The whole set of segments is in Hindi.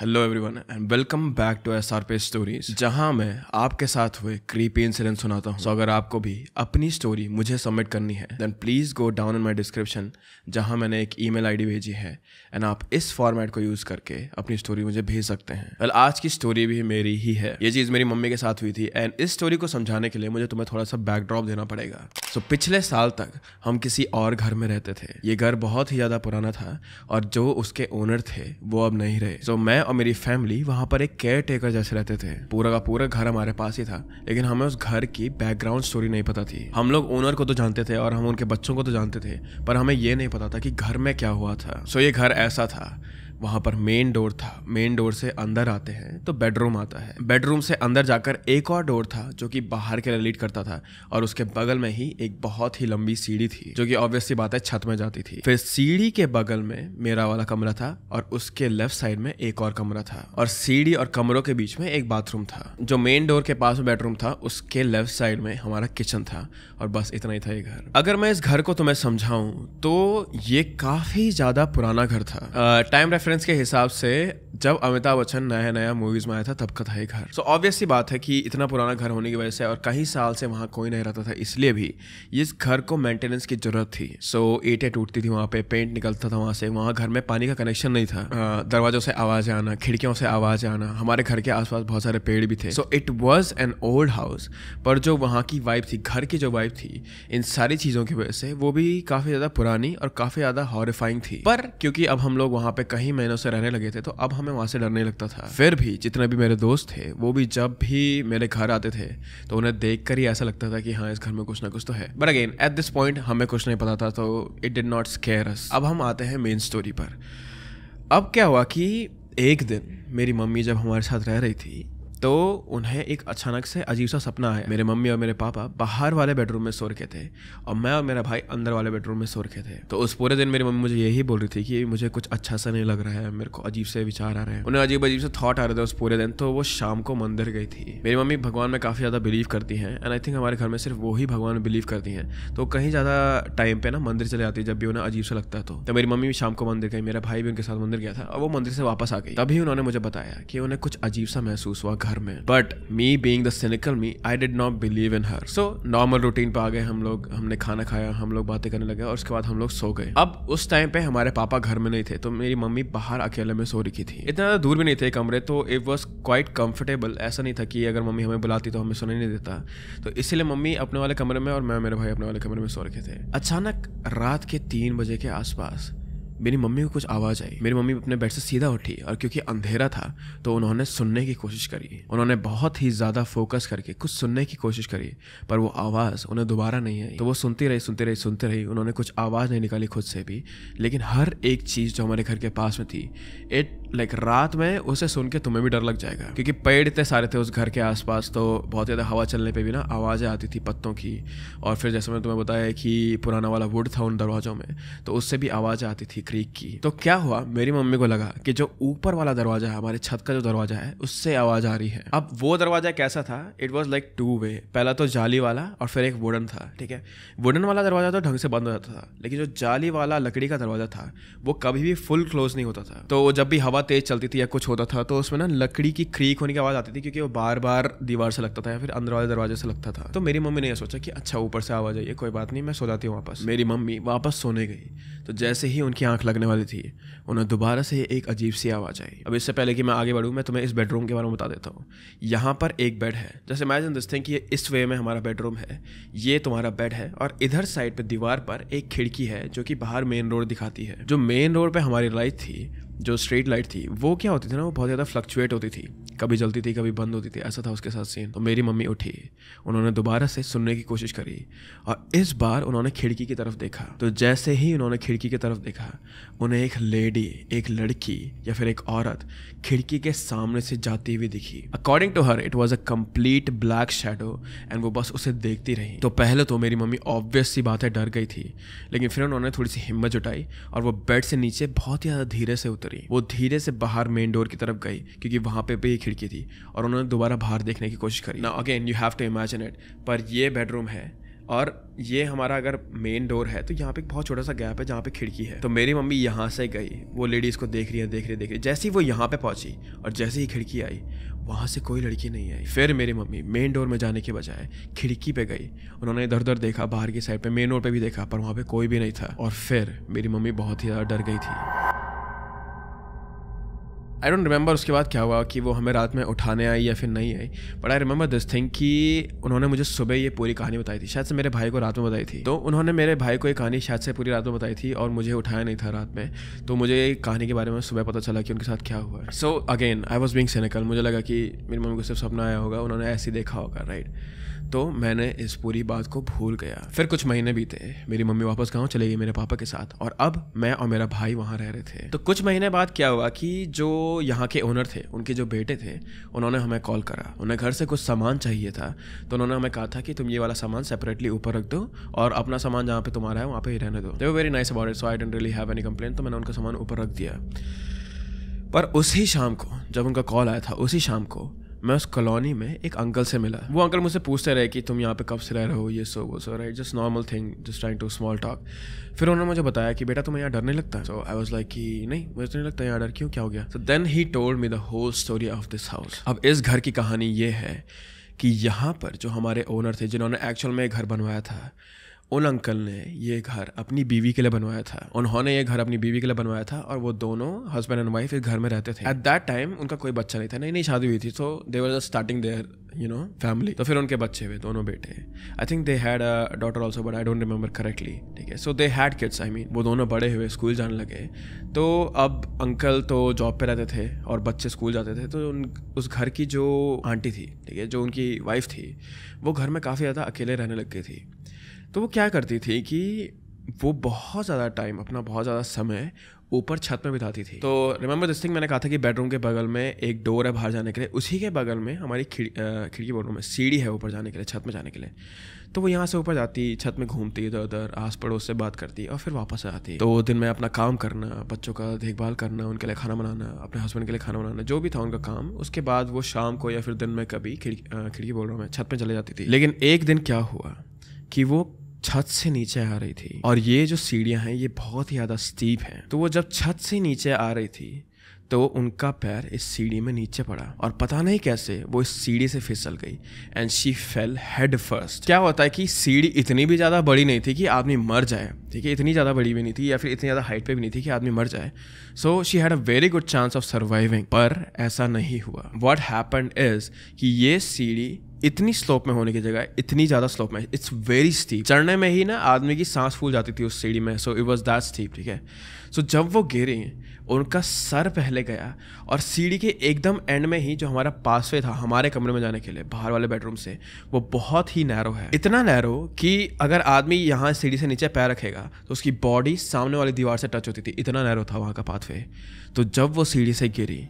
Hello everyone and welcome back to S R pay stories जहां मैं आपके साथ हुए क्रीपी इंसिडेंट सुनाता हूं सो so, अगर आपको भी अपनी स्टोरी मुझे सबमिट करनी है then please go down in my description जहां मैंने एक ईमेल आईडी भेजी है एंड आप इस फॉर्मेट को यूज़ करके अपनी स्टोरी मुझे भेज सकते हैं वेल well, आज की स्टोरी भी मेरी ही है ये चीज़ मेरी मम्मी के साथ हुई थी एंड इस स्टोरी को समझाने के लिए मुझे तुम्हें थोड़ा सा बैकड्रॉप देना पड़ेगा सो so, पिछले साल तक हम किसी और घर में रहते थे ये घर बहुत ही ज़्यादा पुराना था और जो उसके ओनर थे वो अब नहीं रहे सो so, मैं और मेरी फैमिली वहाँ पर एक केयर टेकर जैसे रहते थे पूरा का पूरा घर हमारे पास ही था लेकिन हमें उस घर की बैकग्राउंड स्टोरी नहीं पता थी हम लोग ओनर को तो जानते थे और हम उनके बच्चों को तो जानते थे पर हमें ये नहीं पता था कि घर में क्या हुआ था सो ये घर ऐसा था वहाँ पर मेन डोर था मेन डोर से अंदर आते हैं तो बेडरूम आता है बेडरूम से अंदर जाकर एक और डोर था जो कि बाहर के लिए लीड करता था और उसके बगल में ही एक बहुत ही लंबी सीढ़ी थी जो कि ऑब्वियसली बात है छत में जाती थी फिर सीढ़ी के बगल में मेरा वाला कमरा था और उसके लेफ्ट साइड में एक और कमरा था और सीढ़ी और कमरों के बीच में एक बाथरूम था जो मेन डोर के पास बेडरूम था उसके लेफ्ट साइड में हमारा किचन था और बस इतना ही था ये घर अगर मैं इस घर को तुम्हें समझाऊं तो ये काफी ज्यादा पुराना घर था टाइम रेफर रेफरेंस के हिसाब से जब अमिताभ बच्चन नया नया मूवीज में आया था तब का था ये घर सो ऑब्वियसली बात है कि इतना पुराना घर होने की वजह से और कई साल से वहाँ कोई नहीं रहता था इसलिए भी इस घर को मेंटेनेंस की जरूरत थी सो so, ईटें टूटती थी वहाँ पे पेंट निकलता था वहाँ से वहाँ घर में पानी का कनेक्शन नहीं था दरवाजों से आवाज आना खिड़कियों से आवाज आना हमारे घर के आसपास बहुत सारे पेड़ भी थे so it was an old house पर जो वहाँ की वाइब थी घर की जो वाइब थी इन सारी चीज़ों की वजह से वो भी काफ़ी ज़्यादा पुरानी और काफ़ी ज़्यादा हॉरिफाइंग थी पर क्योंकि अब हम लोग वहाँ पे कहीं महीनों से रहने लगे थे तो अब हमें वहाँ से डरने लगता था फिर भी जितने भी मेरे दोस्त थे वो भी जब भी मेरे घर आते थे तो उन्हें देख ही ऐसा लगता था कि हाँ इस घर में कुछ ना कुछ तो है but again at this point हमें कुछ नहीं पता था तो it did not scare us अब हम आते हैं मेन स्टोरी पर अब क्या हुआ कि एक दिन मेरी मम्मी जब हमारे साथ रह रही थी तो उन्हें एक अचानक से अजीब सा सपना है मेरे मम्मी और मेरे पापा बाहर वाले बेडरूम में सो रखे थे और मैं और मेरा भाई अंदर वाले बेडरूम में सो रखे थे तो उस पूरे दिन मेरी मम्मी मुझे यही बोल रही थी कि मुझे कुछ अच्छा सा नहीं लग रहा है मेरे को अजीब से विचार आ रहे हैं उन्हें अजीब अजीब से थॉट आ रहे थे उस पूरे दिन तो वो शाम को मंदिर गई थी मेरी मम्मी भगवान में काफ़ी ज़्यादा बिलीव करती हैं एंड आई थिंक हमारे घर में सिर्फ वो भगवान में बिलीव करती हैं तो कहीं ज़्यादा टाइम पे ना मंदिर चले जाती है जब भी उन्हें अजीब सा लगता है तो।, तो, मेरी मम्मी भी शाम को मंदिर गई मेरा भाई भी उनके साथ मंदिर गया था और वो मंदिर से वापस आ गई तभी उन्होंने मुझे बताया कि उन्हें कुछ अजीब सा महसूस हुआ घर में but me being cynical me I did not believe in her so normal routine पे आ गए हम लोग हमने खाना खाया हम लोग बातें करने लगे और उसके बाद हम लोग सो गए अब उस टाइम पे हमारे पापा घर में नहीं थे तो मेरी मम्मी बाहर अकेले में सो रखी थी इतना दूर भी नहीं थे कमरे तो इट वॉज क्वाइट कंफर्टेबल ऐसा नहीं था कि अगर मम्मी हमें बुलाती तो हमें सुनाई नहीं देता तो इसलिए मम्मी अपने वाले कमरे में और मैं मेरे भाई अपने वाले कमरे में सो रखे थे अचानक रात के तीन बजे के आसपास मेरी मम्मी को कुछ आवाज़ आई मेरी मम्मी अपने बेड से सीधा उठी और क्योंकि अंधेरा था तो उन्होंने सुनने की कोशिश करी उन्होंने बहुत ही ज़्यादा फोकस करके कुछ सुनने की कोशिश करी पर वो आवाज़ उन्हें दोबारा नहीं आई तो वो सुनती रही सुनती रही सुनती रही उन्होंने कुछ आवाज़ नहीं निकाली खुद से भी लेकिन हर एक चीज़ जो हमारे घर के पास में थी इट लाइक रात में उसे सुन के तुम्हें भी डर लग जाएगा क्योंकि पेड़ इतने सारे थे उस घर के आसपास तो बहुत ज़्यादा हवा चलने पर भी ना आवाज़ें आती थी पत्तों की और फिर जैसे मैंने तुम्हें बताया कि पुराना वाला वुड था उन दरवाज़ों में तो उससे भी आवाज़ आती थी क्रीक की तो क्या हुआ मेरी मम्मी को लगा कि जो ऊपर वाला दरवाजा है हमारे छत का जो दरवाजा है उससे आवाज आ रही है अब वो दरवाजा कैसा था it was like two way पहला तो जाली वाला और फिर एक वुडन था ठीक है वुडन वाला दरवाजा तो ढंग से बंद हो जाता था लेकिन जो जाली वाला लकड़ी का दरवाजा था वो कभी भी फुल क्लोज नहीं होता था तो जब भी हवा तेज चलती थी या कुछ होता था तो उसमें ना लकड़ी की क्रीक होने की आवाज आती थी क्योंकि वो बार बार दीवार से लगता था या फिर अंदर वाले दरवाजे से लगता था तो मेरी मम्मी ने यह सोचा कि अच्छा ऊपर से आवाज आई कोई बात नहीं मैं सो जाती हूँ वापस मेरी मम्मी वापस सोने गई तो जैसे ही उनकी आँख आँख लगने वाली थी उन्हें दोबारा से एक अजीब सी आवाज़ आई अब इससे पहले कि मैं आगे बढ़ूँ मैं तुम्हें इस बेडरूम के बारे में बता देता हूँ यहाँ पर एक बेड है जैसे इमेजिन दिस थिंग कि इस वे में हमारा बेडरूम है ये तुम्हारा बेड है और इधर साइड पर दीवार पर एक खिड़की है जो कि बाहर मेन रोड दिखाती है जो मेन रोड पर हमारी लाइट थी जो स्ट्रीट लाइट थी वो क्या होती थी ना वो बहुत ज़्यादा फ्लक्चुएट होती थी कभी जलती थी कभी बंद होती थी ऐसा था उसके साथ सीन तो मेरी मम्मी उठी उन्होंने दोबारा से सुनने की कोशिश करी और इस बार उन्होंने खिड़की की तरफ देखा तो जैसे ही उन्होंने खिड़की की तरफ देखा उन्हें एक लेडी एक लड़की या फिर एक औरत खिड़की के सामने से जाती हुई दिखी according to her it was a complete black shadow and वो बस उसे देखती रही तो पहले तो मेरी मम्मी ऑब्वियस सी बात है डर गई थी लेकिन फिर उन्होंने थोड़ी सी हिम्मत जुटाई और वो बेड से नीचे बहुत ही ज़्यादा धीरे से उतरी करी वो धीरे से बाहर मेन डोर की तरफ गई क्योंकि वहाँ पे भी खिड़की थी और उन्होंने दोबारा बाहर देखने की कोशिश करी ना again you have to imagine it पर ये बेडरूम है और ये हमारा अगर मेन डोर है तो यहाँ पे एक बहुत छोटा सा गैप है जहाँ पे खिड़की है तो मेरी मम्मी यहाँ से गई वो लेडीज़ को देख रही है देख रही है देख रही है जैसे ही वो यहाँ पे पहुंची और जैसे ही खिड़की आई वहाँ से कोई लड़की नहीं आई फिर मेरी मम्मी मेन डोर में जाने के बजाय खिड़की पे गई उन्होंने इधर उधर देखा बाहर की साइड पे मेन डोर पे भी देखा पर वहाँ पे कोई भी नहीं था और फिर मेरी मम्मी बहुत ही ज़्यादा डर गई थी आई डोंट रिमेंबर उसके बाद क्या हुआ कि वो हमें रात में उठाने आई या फिर नहीं आई but I remember this thing कि उन्होंने मुझे सुबह ये पूरी कहानी बताई थी शायद से मेरे भाई को रात में बताई थी तो उन्होंने मेरे भाई को ये कहानी शायद से पूरी रात में बताई थी और मुझे उठाया नहीं था रात में तो मुझे ये कहानी के बारे में सुबह पता चला कि उनके साथ क्या हुआ so again I was being cynical मुझे लगा कि मेरी मम्मी को सिर्फ सपना आया होगा उन्होंने ऐसे देखा होगा राइट तो मैंने इस पूरी बात को भूल गया फिर कुछ महीने बीते मेरी मम्मी वापस गाँव चले गई मेरे पापा के साथ और अब मैं और मेरा भाई वहाँ रह रहे थे तो कुछ महीने बाद क्या हुआ कि जो यहाँ के ओनर थे उनके जो बेटे थे उन्होंने हमें कॉल करा उन्हें घर से कुछ सामान चाहिए था तो उन्होंने हमें कहा था कि तुम ये वाला सामान सेपरेटली ऊपर रख दो और अपना सामान जहाँ पे तुम्हारा है वहाँ पे ही रहने दो they very nice about it so I didn't really have any complain तो मैंने उनका सामान ऊपर रख दिया पर उसी शाम को जब उनका कॉल आया था उसी शाम को मैं उस कॉलोनी में एक अंकल से मिला वो अंकल मुझसे पूछते रहे कि तुम यहाँ पे कब से रह रहे हो ये सो वो so right just normal thing just trying to small talk फिर उन्होंने मुझे बताया कि बेटा तुम्हें यहाँ डर नहीं लगता सो आई वॉज लाइक कि नहीं मुझे तो नहीं लगता यहाँ डर क्यों क्या हो गया so then he told me the whole story of this house अब इस घर की कहानी ये है कि यहाँ पर जो हमारे ओनर थे जिन्होंने एक्चुअल में घर बनवाया था उन अंकल ने ये घर अपनी बीवी के लिए बनवाया था उन्होंने ये घर अपनी बीवी के लिए बनवाया था और वो दोनों हस्बैंड एंड वाइफ इस घर में रहते थे एट दैट टाइम उनका कोई बच्चा नहीं था नहीं नहीं शादी हुई थी so they were just starting their you know family तो फिर उनके बच्चे हुए दोनों बेटे I think they had a daughter also but I don't remember correctly ठीक है so they had kids I mean वो दोनों बड़े हुए स्कूल जाने लगे तो अब अंकल तो जॉब पे रहते थे और बच्चे स्कूल जाते थे तो उन उस घर की जो आंटी थी ठीक है जो उनकी वाइफ थी वो घर में काफ़ी ज़्यादा अकेले रहने लग गई थी तो वो क्या करती थी कि वो बहुत ज़्यादा टाइम अपना बहुत ज़्यादा समय ऊपर छत में बिताती थी तो रिमेंबर दिस थिंग मैंने कहा था कि बेडरूम के बगल में एक डोर है बाहर जाने के लिए उसी के बगल में हमारी खिड़की बोर्डों में सीढ़ी है ऊपर जाने के लिए छत में जाने के लिए तो वो यहाँ से ऊपर जाती छत में घूमती इधर उधर आस पड़ोस से बात करती और फिर वापस आती तो दिन में अपना काम करना बच्चों का देखभाल करना उनके लिए खाना बनाना अपने हस्बैंड के लिए खाना बनाना जो भी था उनका काम उसके बाद वो शाम को या फिर दिन में कभी खिड़की खिड़की बोर्डों में छत में चले जाती थी लेकिन एक दिन क्या हुआ कि वो छत से नीचे आ रही थी और ये जो सीढ़ियां हैं ये बहुत ही ज़्यादा स्टीप हैं तो वो जब छत से नीचे आ रही थी तो उनका पैर इस सीढ़ी में नीचे पड़ा और पता नहीं कैसे वो इस सीढ़ी से फिसल गई and she fell head first क्या होता है कि सीढ़ी इतनी भी ज़्यादा बड़ी नहीं थी कि आदमी मर जाए ठीक है इतनी ज़्यादा बड़ी भी नहीं थी या फिर इतनी ज़्यादा हाइट पे भी नहीं थी कि आदमी मर जाए so she had a very good chance of surviving पर ऐसा नहीं हुआ वॉट हैपन इज कि ये सीढ़ी इतनी स्लोप में होने की जगह इतनी ज्यादा स्लोप में इट्स वेरी स्टीप चढ़ने में ही ना आदमी की सांस फूल जाती थी उस सीढ़ी में so it was that steep ठीक है सो जब वो गिरे उनका सर पहले गया और सीढ़ी के एकदम एंड में ही जो हमारा पासवे था हमारे कमरे में जाने के लिए बाहर वाले बेडरूम से वो बहुत ही नैरो है इतना नैरो कि अगर आदमी यहाँ सीढ़ी से नीचे पैर रखेगा तो उसकी बॉडी सामने वाली दीवार से टच होती थी इतना नैरो था वहाँ का पाथवे तो जब वो सीढ़ी से गिरी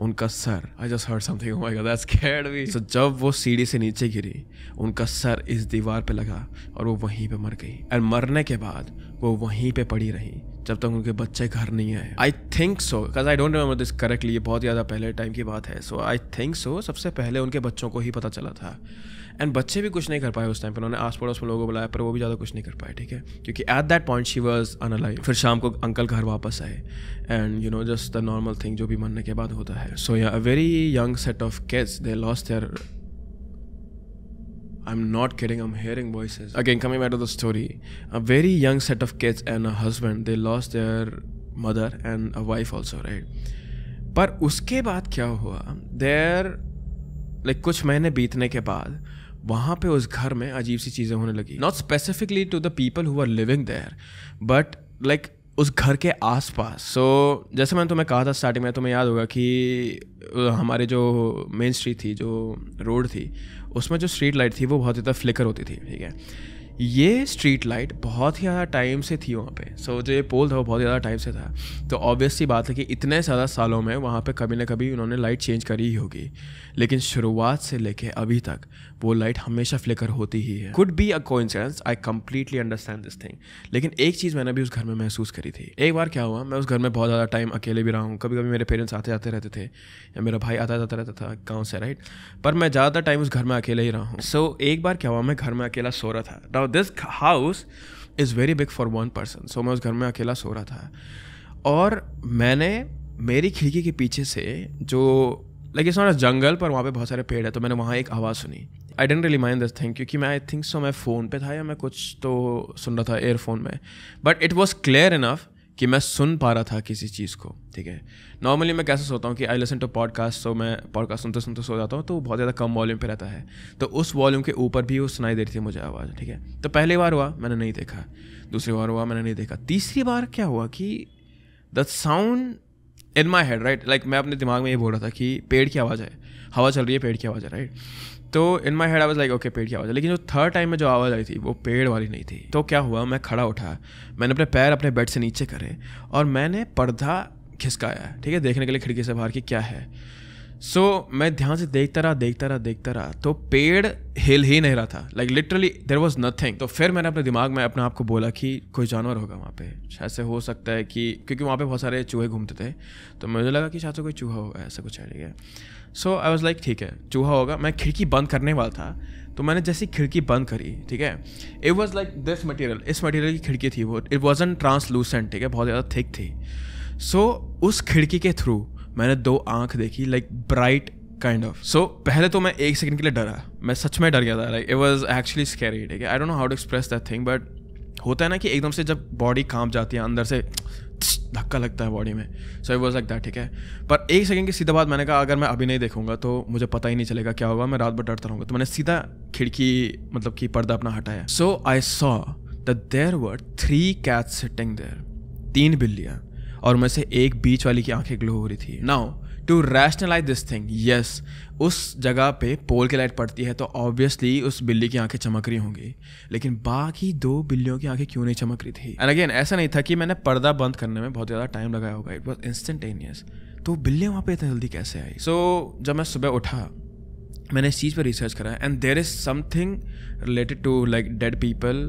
उनका सर I just heard something my God scared me so जब वो सीढ़ी से नीचे गिरी उनका सर इस दीवार पे लगा और वो वहीं पे मर गई एंड मरने के बाद वो वहीं पे पड़ी रही जब तक उनके बच्चे घर नहीं आए I think so because I don't remember this correctly ये बहुत ज़्यादा पहले टाइम की बात है सो आई थिंक सो सबसे पहले उनके बच्चों को ही पता चला था एंड बच्चे भी कुछ नहीं कर पाए उस टाइम पर उन्होंने आस पड़ोस में लोगों को बुलाया पर वो भी ज़्यादा कुछ नहीं कर पाए ठीक है क्योंकि at that point she was unalive फिर शाम को अंकल घर वापस आए and you know just the normal thing जो भी मरने के बाद होता है so yeah a very young set of kids they lost their I'm not kidding, I'm hearing voices. Again coming back of the story a very young set of kids and a husband they lost their mother and a wife also right पर उसके बाद क्या हुआ देर लाइक like, कुछ महीने बीतने के बाद वहाँ पे उस घर में अजीब सी चीज़ें होने लगी not specifically to the people who are living there but like उस घर के आसपास सो so, जैसे मैंने तुम्हें कहा था स्टार्टिंग में तुम्हें याद होगा कि हमारे जो मेन स्ट्रीट थी जो रोड थी उसमें जो स्ट्रीट लाइट थी वो बहुत ज़्यादा फ्लिकर होती थी ठीक है ये स्ट्रीट लाइट बहुत ही ज़्यादा टाइम से थी वहाँ पे सो so, जो ये पोल था वो बहुत ज़्यादा टाइम से था तो ऑब्वियसली बात है कि इतने ज़्यादा सालों में वहाँ पे कभी ना कभी उन्होंने लाइट चेंज करी ही होगी लेकिन शुरुआत से लेके अभी तक वो लाइट हमेशा फ्लिकर होती ही है could be a coincidence I completely understand this thing लेकिन एक चीज़ मैंने भी उस घर में महसूस करी थी एक बार क्या हुआ मैं उस घर में बहुत ज़्यादा टाइम अकेले भी रहा हूँ कभी कभी मेरे पेरेंट्स आते जाते रहते थे या मेरा भाई आता जाता रहता था गाँव से राइट पर मैं ज़्यादातर टाइम उस घर में अकेले ही रहा हूँ सो so, एक बार क्या हुआ मैं घर में अकेला सो रहा था now this house is very big for one person so मैं उस घर में अकेला सो रहा था और मैंने मेरी खिड़की के पीछे से जो लाइक इस नॉट जंगल पर वहाँ पे बहुत सारे पेड़ है तो मैंने वहाँ एक आवाज़ सुनी I didn't really mind this thing क्योंकि मैं आई थिंक सो मैं फ़ोन पे था या मैं कुछ तो सुन रहा था एयरफोन में but it was clear enough कि मैं सुन पा रहा था किसी चीज़ को ठीक है नॉर्मली मैं कैसे सोता हूँ कि आई लिसन टू पॉडकास्ट तो मैं पॉडकास्ट सुनते सुनते सो जाता हूँ तो बहुत ज़्यादा कम वॉल्यूम पे रहता है तो उस वॉल्यूम के ऊपर भी वो सुनाई दे रही थी मुझे आवाज़ ठीक है तो पहली बार हुआ मैंने नहीं देखा दूसरी बार हुआ मैंने नहीं देखा तीसरी बार क्या हुआ कि the sound in my head right like मैं अपने दिमाग में ये बोल रहा था कि पेड़ की आवाज़ है हवा चल रही है पेड़ की आवाज़ है राइट तो in my head I like okay पेड़ की आवाज़ लेकिन जो थर्ड टाइम में जो आवाज़ आई थी वो पेड़ वाली नहीं थी तो क्या हुआ मैं खड़ा उठा मैंने अपने पैर अपने बेड से नीचे करे और मैंने पर्दा खिसकाया ठीक है देखने के लिए खिड़की से बाहर की क्या है सो so, मैं ध्यान से देखता रहा देखता रहा देखता रहा तो पेड़ हिल ही नहीं रहा था like literally there was nothing तो फिर मैंने अपने दिमाग में अपने आप को बोला कि कोई जानवर होगा वहाँ पे शायद से हो सकता है कि क्योंकि वहाँ पे बहुत सारे चूहे घूमते थे तो मुझे लगा कि शायद से कोई चूहा होगा ऐसा कुछ है ठीक है सो आई वॉज लाइक ठीक है चूहा होगा मैं खिड़की बंद करने वाला था तो मैंने जैसी खिड़की बंद करी ठीक है it was like this material इस मटेरियल की खिड़की थी वो इट वॉज एन ट्रांसलूसेंट ठीक है बहुत ज़्यादा थिक थी सो so, उस खिड़की के थ्रू मैंने दो आँख देखी like bright kind of so पहले तो मैं एक सेकंड के लिए डरा मैं सच में डर गया था like it was actually scary ठीक है I don't know how to express that thing but होता है ना कि एकदम से जब बॉडी कांप जाती है अंदर से धक्का लगता है बॉडी में so I was like that ठीक है पर एक सेकंड के सीधा बाद मैंने कहा अगर मैं अभी नहीं देखूंगा तो मुझे पता ही नहीं चलेगा क्या होगा मैं रात भर डरता रहूँगा तो मैंने सीधा खिड़की मतलब कि पर्दा अपना हटाया so I saw the there were three cat sitting there तीन बिल्लियाँ और मैं से एक बीच वाली की आंखें ग्लो हो रही थी now to rationalise this thing yes उस जगह पे पोल की लाइट पड़ती है तो ऑब्वियसली उस बिल्ली की आंखें चमक रही होंगी लेकिन बाकी दो बिल्लियों की आंखें क्यों नहीं चमक रही थी एंड अगेन ऐसा नहीं था कि मैंने पर्दा बंद करने में बहुत ज़्यादा टाइम लगाया होगा इट वॉज इंस्टेंटेनियस तो बिल्ली वहाँ पर इतना जल्दी कैसे आई सो so, जब मैं सुबह उठा मैंने इस चीज़ पर रिसर्च करा and there is something related to like dead people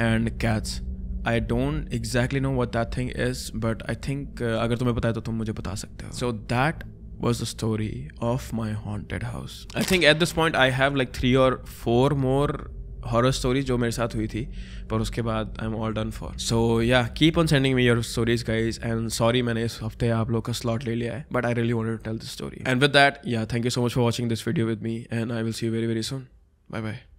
and cats I don't exactly know what that thing is but I think अगर तुम्हें पता है तो तुम मुझे बता सकते हो so that was the story of my haunted house I think at this point I have like three और फोर मोर हॉर स्टोरीज जो मेरे साथ हुई थी पर उसके बाद I am all done for so yeah keep on sending me your stories guys and sorry मैंने इस हफ्ते आप लोग का स्लॉट ले लिया है but I really want to tell this story and with that yeah thank you so much for watching this video with me and I will see you very very soon bye bye